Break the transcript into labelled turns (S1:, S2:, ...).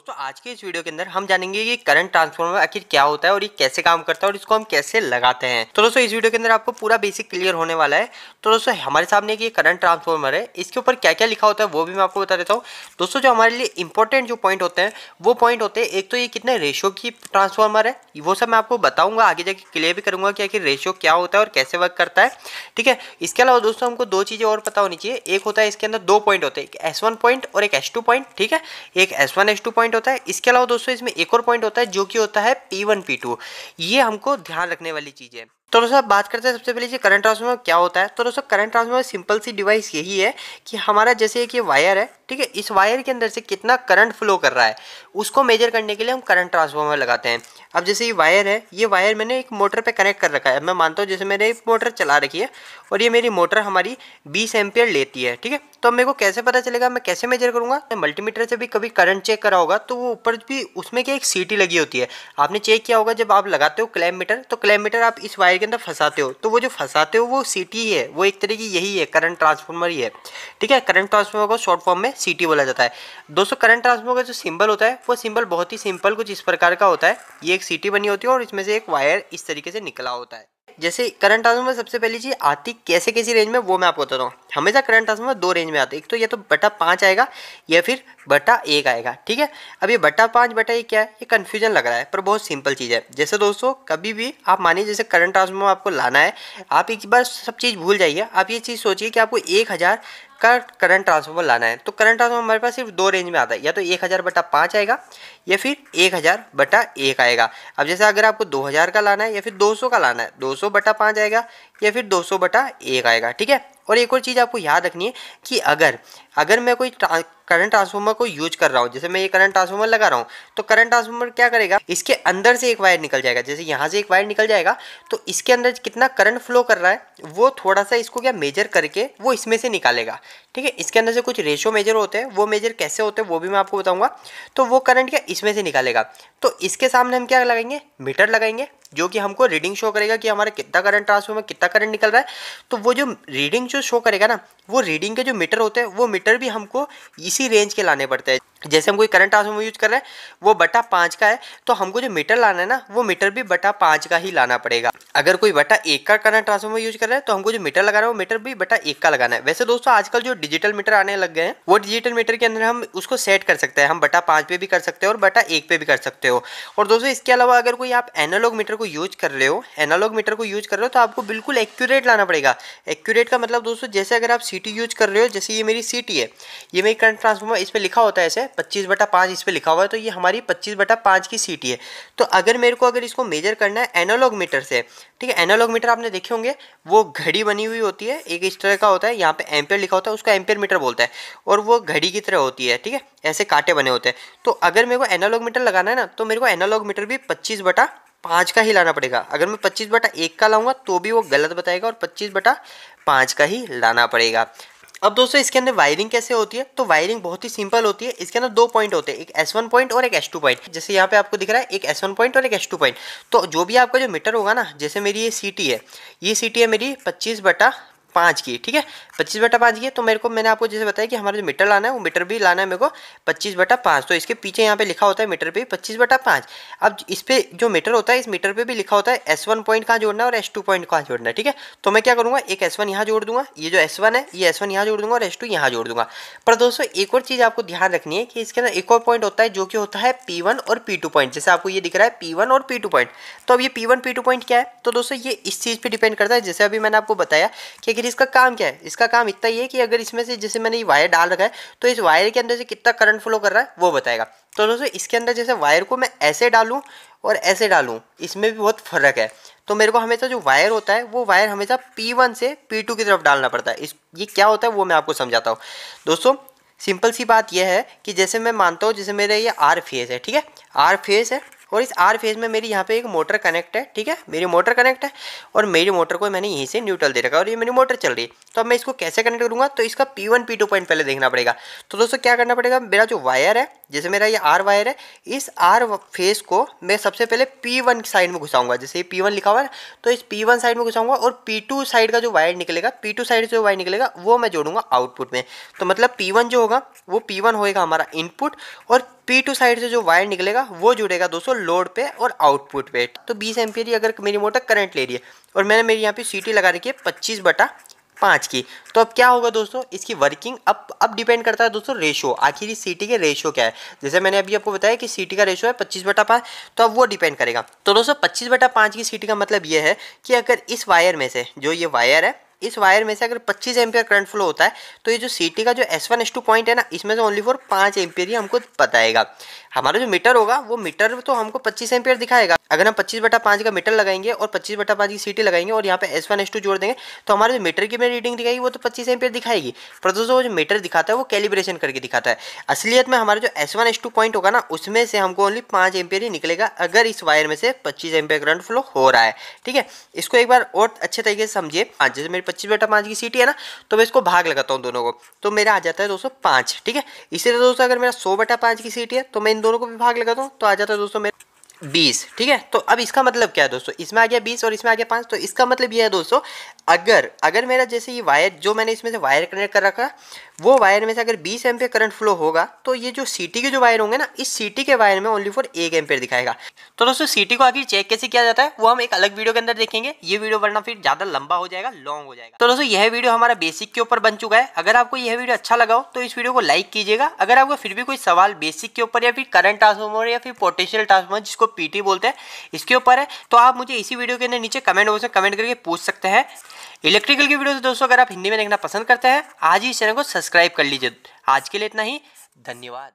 S1: दोस्तों आज के इस वीडियो के अंदर हम जानेंगे कि करंट ट्रांसफॉर्मर आखिर क्या होता है और ये कैसे काम करता है और इसको हम कैसे लगाते हैं तो दोस्तों इस वीडियो के अंदर आपको पूरा बेसिक क्लियर होने वाला है तो दोस्तों हमारे सामने की ये करंट ट्रांसफॉर्मर है इसके ऊपर क्या क्या लिखा होता है वो भी मैं आपको बता देता हूँ दोस्तों जो हमारे लिए इंपॉर्टेंट जो पॉइंट होते हैं वो पॉइंट होते हैं एक तो ये कितने रेशो की ट्रांसफॉर्मर है वो सब मैं आपको बताऊंगा आगे जाके क्लियर भी करूंगा कि आखिर रेशो क्या होता है और कैसे वर्क करता है ठीक है इसके अलावा दोस्तों हमको दो चीज़ें और पता होनी चाहिए एक होता है इसके अंदर दो पॉइंट होते हैं एक एस पॉइंट और एक एस पॉइंट ठीक है एक एस वन पॉइंट पॉइंट होता है इसके अलावा दोस्तों इसमें एक और पॉइंट होता है जो कि होता है पी वन पी टू ये हमको ध्यान रखने वाली चीज़ है तो दोस्तों बात करते हैं सबसे पहले ये करंट ट्रांसफार्मर क्या होता है तो दोस्तों करंट ट्रांसफार्मर सिंपल सी डिवाइस यही है कि हमारा जैसे एक ये वायर है ठीक है इस वायर के अंदर से कितना करंट फ्लो कर रहा है उसको मेजर करने के लिए हम करंट ट्रांसफार्मर लगाते हैं अब जैसे ये वायर है ये वायर मैंने एक मोटर पर कनेक्ट कर रखा है मैं मानता हूँ जैसे मैंने एक मोटर चला रखी है और ये मेरी मोटर हमारी बीस एम्पियर लेती है ठीक है तो अब मेरे को कैसे पता चलेगा मैं कैसे मेजर करूँगा मल्टीमीटर से भी कभी करंट चेक करा होगा तो वो ऊपर भी उसमें क्या एक सीटी लगी होती है आपने चेक किया होगा जब आप लगाते हो क्लैम मीटर तो क्लैम मीटर आप इस वायर के अंदर फंसाते हो तो वो जो फंसाते हो वो सीटी ही है वो एक तरह की यही है करंट ट्रांसफार्मर ही है ठीक है करंट ट्रांसफार्मर को शॉर्ट फॉर्म में सीटी बोला जाता है दोस्तों करंट ट्रांसफार्मर का जो सिंबल होता है वो सिंबल बहुत ही सिंपल कुछ इस प्रकार का होता है ये एक सीटी बनी होती है और इसमें से एक वायर इस तरीके से निकला होता है जैसे करंट ट्रांसफर में सबसे पहली चीज़ आती कैसे कैसी रेंज में वो मैं आपको बताता हूँ हमेशा करंट ट्रांसफर दो रेंज में आते है एक तो ये तो बटा पाँच आएगा या फिर बटा एक आएगा ठीक है अब ये बटा पाँच बटा एक क्या है ये कन्फ्यूजन लग रहा है पर बहुत सिंपल चीज़ है जैसे दोस्तों कभी भी आप मानिए जैसे करंट ट्रांसफर आपको लाना है आप एक बार सब चीज़ भूल जाइए आप ये चीज़ सोचिए कि आपको एक हज़ार का करंट ट्रांसफॉर्मर लाना है तो करंट ट्रांसफॉर्मर हमारे पास सिर्फ दो रेंज में आता है या तो एक हज़ार बटा पाँच आएगा या फिर एक हज़ार बटा एक आएगा अब जैसे अगर आपको दो हज़ार का लाना है या फिर दो सौ का लाना है दो सौ बटा पाँच आएगा या फिर 200 बटा एक आएगा ठीक है और एक और चीज़ आपको याद रखनी है कि अगर अगर मैं कोई ट्रां, करंट ट्रांसफॉर्मर को यूज कर रहा हूँ जैसे मैं ये करंट ट्रांसफॉर्मर लगा रहा हूँ तो करंट ट्रांसफॉर्मर क्या करेगा इसके अंदर से एक वायर निकल जाएगा जैसे यहाँ से एक वायर निकल जाएगा तो इसके अंदर कितना करंट फ्लो कर रहा है वो थोड़ा सा इसको क्या मेजर करके वो इसमें से निकालेगा ठीक है इसके अंदर से कुछ रेशो मेजर होते हैं वो मेजर कैसे होते हैं वो भी मैं आपको बताऊँगा तो वो करंट क्या इसमें से निकालेगा तो इसके सामने हम क्या लगाएंगे मीटर लगाएंगे जो कि हमको रीडिंग शो करेगा कि हमारा कितना करंट ट्रांसफॉर्मर कितना करंट निकल रहा है तो वो जो रीडिंग जो शो करेगा ना वो रीडिंग के जो मीटर होते हैं वो मीटर भी हमको इसी रेंज के लाने पड़ते हैं जैसे हम कोई करंट ट्रांसफॉर्मर यूज कर रहे हैं वो बटा पाँच का है तो हमको जो मीटर लाना है ना वो मीटर भी बटा पाँच का ही लाना पड़ेगा अगर कोई बटा एक का करंट ट्रांसफॉर्मर यूज कर रहे हैं तो हमको जो मीटर लगाना है वो मीटर भी बटा एक का लगाना है वैसे दोस्तों आजकल जो डिजिटल मीटर आने लग गए हैं वो डिजिटल मीटर के अंदर हम उसको सेट कर सकते हैं हम बटा पाँच पे भी कर सकते हो और बटा एक पे भी कर सकते हो और दोस्तों इसके अलावा अगर कोई आप एनालॉग मीटर को यूज कर रहे हो एनालॉग मीटर को यूज कर रहे हो तो आपको बिल्कुल एक्यूरेट लाना पड़ेगा एक्यूरेट का मतलब दोस्तों जैसे अगर आप सीटी यूज कर रहे हो जैसे ये मेरी सीटी है ये मेरी करंट ट्रांसफॉर्मर इस पर लिखा होता है ऐसे पच्चीस बटा पाँच इस पर लिखा हुआ है तो ये हमारी पच्चीस बटा पाँच की सीटी है तो अगर मेरे को अगर इसको मेजर करना है एनालॉग मीटर से ठीक है एनालॉग मीटर आपने देखे होंगे वो घड़ी बनी हुई होती है एक इस तरह का होता है यहाँ पे एम्पेयर लिखा होता है उसका एम्पेयर मीटर बोलता है और वो घड़ी की तरह होती है ठीक है ऐसे कांटे बने होते हैं तो अगर मेरे को एनालॉग मीटर लगाना है ना तो मेरे को एनालॉग मीटर भी पच्चीस बटा पाँच का ही लाना पड़ेगा अगर मैं पच्चीस बटा एक का लाऊंगा तो भी वो गलत बताएगा और पच्चीस बटा पाँच का ही लाना पड़ेगा अब दोस्तों इसके अंदर वायरिंग कैसे होती है तो वायरिंग बहुत ही सिंपल होती है इसके अंदर दो पॉइंट होते हैं एक एस वन पॉइंट और एक एस टू पॉइंट जैसे यहाँ पे आपको दिख रहा है एक एस वन पॉइंट और एक एस टू पॉइंट तो जो भी आपका जो मीटर होगा ना जैसे मेरी ये सीटी है ये सीटी है मेरी पच्चीस बटा पाँच की ठीक है पच्चीस बटा पाँच की तो मेरे को मैंने आपको जैसे बताया कि हमारा जो मीटर लाना है वो मीटर भी लाना है मेरे को पच्चीस बटा पाँच तो इसके पीछे यहाँ पे लिखा होता है मीटर पे पच्चीस बटा पाँच अब इस पर जो मीटर होता है इस मीटर पे भी लिखा होता है एस वन पॉइंट कहाँ जोड़ना है और एस टू पॉइंट कहाँ जोड़ना है ठीक है तो मैं क्या करूँगा एक एस वन यहाँ जोड़ दूंगा ये जो एस वन है ये एस वन यहाँ जोड़ दूंगा और एस टू यहाँ जोड़ दूंगा पर दोस्तों एक और चीज़ आपको ध्यान रखनी है कि इसके अंदर एक और पॉइंट होता है जो कि होता है पी वन और पी टू पॉइंट जैसे आपको ये दिख रहा है पी वन और पी टू पॉइंट तो अब ये P one P two point क्या है तो दोस्तों ये इस चीज़ पर डिपेंड करता है जैसे अभी मैंने आपको बताया कि आखिर इसका काम क्या है इसका काम इतना ही है कि अगर इसमें से जैसे मैंने ये वायर डाल रखा है तो इस वायर के अंदर से कितना करंट फ्लो कर रहा है वो बताएगा तो दोस्तों इसके अंदर जैसे वायर को मैं ऐसे डालूँ और ऐसे डालूँ इसमें भी बहुत फ़र्क है तो मेरे को हमेशा जो वायर होता है वो वायर हमेशा P1 से P2 की तरफ डालना पड़ता है इस ये क्या होता है वो मैं आपको समझाता हूँ दोस्तों सिंपल सी बात यह है कि जैसे मैं मानता हूँ जैसे मेरा ये आर फेस है ठीक है आर फेस है और इस आर फेज में मेरी यहाँ पे एक मोटर कनेक्ट है ठीक है मेरी मोटर कनेक्ट है और मेरी मोटर को मैंने यहीं से न्यूट्रल दे रखा है और ये मेरी मोटर चल रही है तो अब मैं इसको कैसे कनेक्ट करूँगा तो इसका P one P two point पहले देखना पड़ेगा तो दोस्तों क्या करना पड़ेगा मेरा जो वायर है जैसे मेरा ये आर वायर है इस आर फेज को मैं सबसे पहले पी वन साइड में घुसाऊंगा जैसे ये पी वन लिखा हुआ है तो इस पी वन साइड में घुसाऊंगा और पी टू साइड का जो वायर निकलेगा पी टू साइड से जो वायर निकलेगा वो मैं जोड़ूंगा आउटपुट में तो मतलब पी वन जो होगा वो पी वन होएगा हमारा इनपुट और पी टू साइड से जो वायर निकलेगा वो जुड़ेगा दोस्तों लोड पे और आउटपुट पे तो बीस एम्पियर अगर मेरी मोटर करंट ले रही है और मैंने मेरी यहाँ पे सीटी लगा रखी है पच्चीस बटा पाँच की तो अब क्या होगा दोस्तों इसकी वर्किंग अब अब डिपेंड करता है दोस्तों रेशो आखिर इस सीटी के रेशो क्या है जैसे मैंने अभी आपको बताया कि सीटी का रेशो है पच्चीस बटा पाँच तो अब वो डिपेंड करेगा तो दोस्तों पच्चीस बटा पाँच की सीटी का मतलब ये है कि अगर इस वायर में से जो ये वायर है इस वायर में से अगर 25 एम्पियर करंट फ्लो होता है तो ये जो सीटी का जो S one S two point है ना इसमें से ओनली फॉर पांच एम्पियर ही हमको बताएगा हमारा जो मीटर होगा वो मीटर तो हमको पच्चीस एम्पियर दिखाएगा अगर हम पच्चीस बटा पाँच का मीटर लगाएंगे और पच्चीस बटा पाँच की सीटी लगाएंगे और यहाँ पे एस वन एस टू जोड़ देंगे तो हमारे जो मीटर की मैं रीडिंग दिखाएगी वो तो पच्चीस एम्पियर दिखाएगी पर दोस्तों जो मीटर दिखाता है वो कैलिब्रेशन करके दिखाता है असलियत में हमारा जो S one S two point होगा ना उसमें से हमको ओनली पाँच एम ही निकलेगा अगर इस वायर में से पच्चीस एम्पियर करंट फ्लो हो रहा है ठीक है इसको एक बार और अच्छे तरीके से समझिए पाँच जैसे मेरी पच्चीस बटा पाँच की सीटी है ना तो मैं इसको भाग लगाता हूँ दोनों को तो मेरा आ जाता है दोस्तों पाँच ठीक है इसी तरह दोस्तों अगर मेरा सौ बटा पाँच की सीटी है तो मैं इन दोनों को भी भाग लगाता हूँ तो आ जाता है दोस्तों मेरा बीस ठीक है तो अब इसका मतलब क्या है दोस्तों इसमें आ गया बीस और इसमें आ गया पाँच तो इसका मतलब यह है दोस्तों अगर अगर मेरा जैसे ये वायर जो मैंने इसमें से वायर कनेक्ट कर रखा वो वायर में से अगर 20 एम करंट फ्लो होगा तो ये जो सीटी के जो वायर होंगे ना इस सीटी के वायर में ओनली फॉर एक एम दिखाएगा तो दोस्तों सीटी को आखिर चेक कैसे किया जाता है वो हम एक अलग वीडियो के अंदर देखेंगे ये वीडियो वरना फिर ज़्यादा लंबा हो जाएगा लॉन्ग हो जाएगा तो दोस्तों यह वीडियो हमारा बेसिक के ऊपर बन चुका है अगर आपको यह वीडियो अच्छा लगा हो तो इस वीडियो को लाइक कीजिएगा अगर आपको फिर भी कोई सवाल बेसिक के ऊपर या फिर करंट ट्रांसफॉर्मर या फिर पोटेंशियल ट्रांसफॉर्मर जिसको पीटी बोलते हैं इसके ऊपर है तो आप मुझे इसी वीडियो के अंदर नीचे कमेंट बॉक्स में कमेंट करके पूछ सकते हैं तो इलेक्ट्रिकल की वीडियो दोस्तों अगर आप हिंदी में देखना पसंद करते हैं आज ही इस चैनल को सब्सक्राइब कर लीजिए आज के लिए इतना ही धन्यवाद